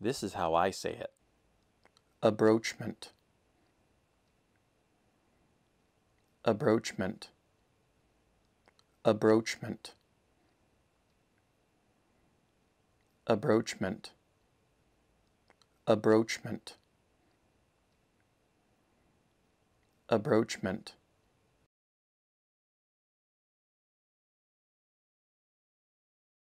This is how I say it. Abroachment. Abroachment. Abroachment. Abroachment. Abroachment. Abroachment.